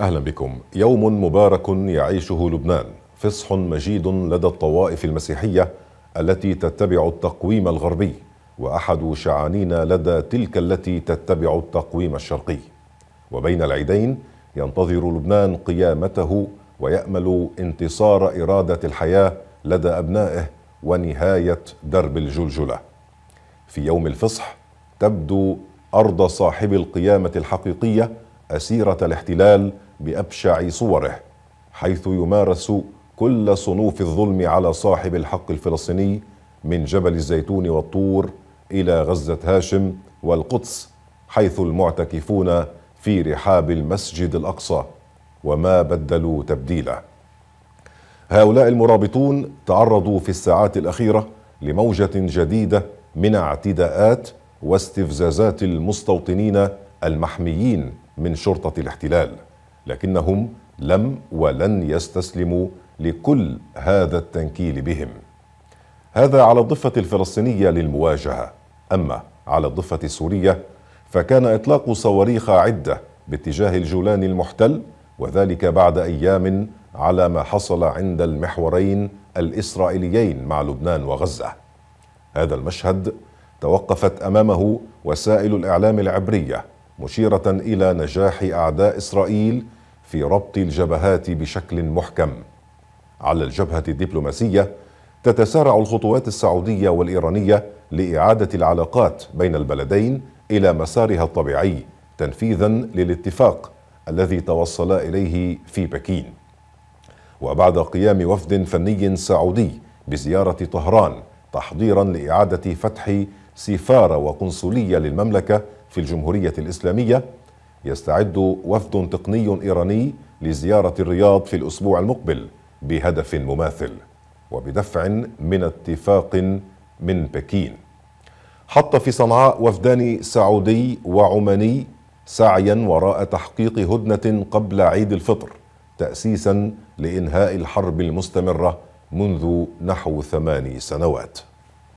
أهلا بكم يوم مبارك يعيشه لبنان فصح مجيد لدى الطوائف المسيحية التي تتبع التقويم الغربي وأحد شعانين لدى تلك التي تتبع التقويم الشرقي وبين العيدين ينتظر لبنان قيامته ويأمل انتصار إرادة الحياة لدى أبنائه ونهاية درب الجلجلة في يوم الفصح تبدو أرض صاحب القيامة الحقيقية أسيرة الاحتلال بأبشع صوره حيث يمارس كل صنوف الظلم على صاحب الحق الفلسطيني من جبل الزيتون والطور إلى غزة هاشم والقدس حيث المعتكفون في رحاب المسجد الأقصى وما بدلوا تبديلا هؤلاء المرابطون تعرضوا في الساعات الأخيرة لموجة جديدة من اعتداءات واستفزازات المستوطنين المحميين من شرطة الاحتلال لكنهم لم ولن يستسلموا لكل هذا التنكيل بهم هذا على الضفة الفلسطينية للمواجهة أما على الضفة السورية فكان إطلاق صواريخ عدة باتجاه الجولان المحتل وذلك بعد أيام على ما حصل عند المحورين الإسرائيليين مع لبنان وغزة هذا المشهد توقفت أمامه وسائل الإعلام العبرية مشيره الى نجاح اعداء اسرائيل في ربط الجبهات بشكل محكم على الجبهه الدبلوماسيه تتسارع الخطوات السعوديه والايرانيه لاعاده العلاقات بين البلدين الى مسارها الطبيعي تنفيذا للاتفاق الذي توصلا اليه في بكين وبعد قيام وفد فني سعودي بزياره طهران تحضيرا لاعاده فتح سفارة وقنصلية للمملكة في الجمهورية الإسلامية يستعد وفد تقني إيراني لزيارة الرياض في الأسبوع المقبل بهدف مماثل وبدفع من اتفاق من بكين حط في صنعاء وفدان سعودي وعماني سعيا وراء تحقيق هدنة قبل عيد الفطر تأسيسا لإنهاء الحرب المستمرة منذ نحو ثماني سنوات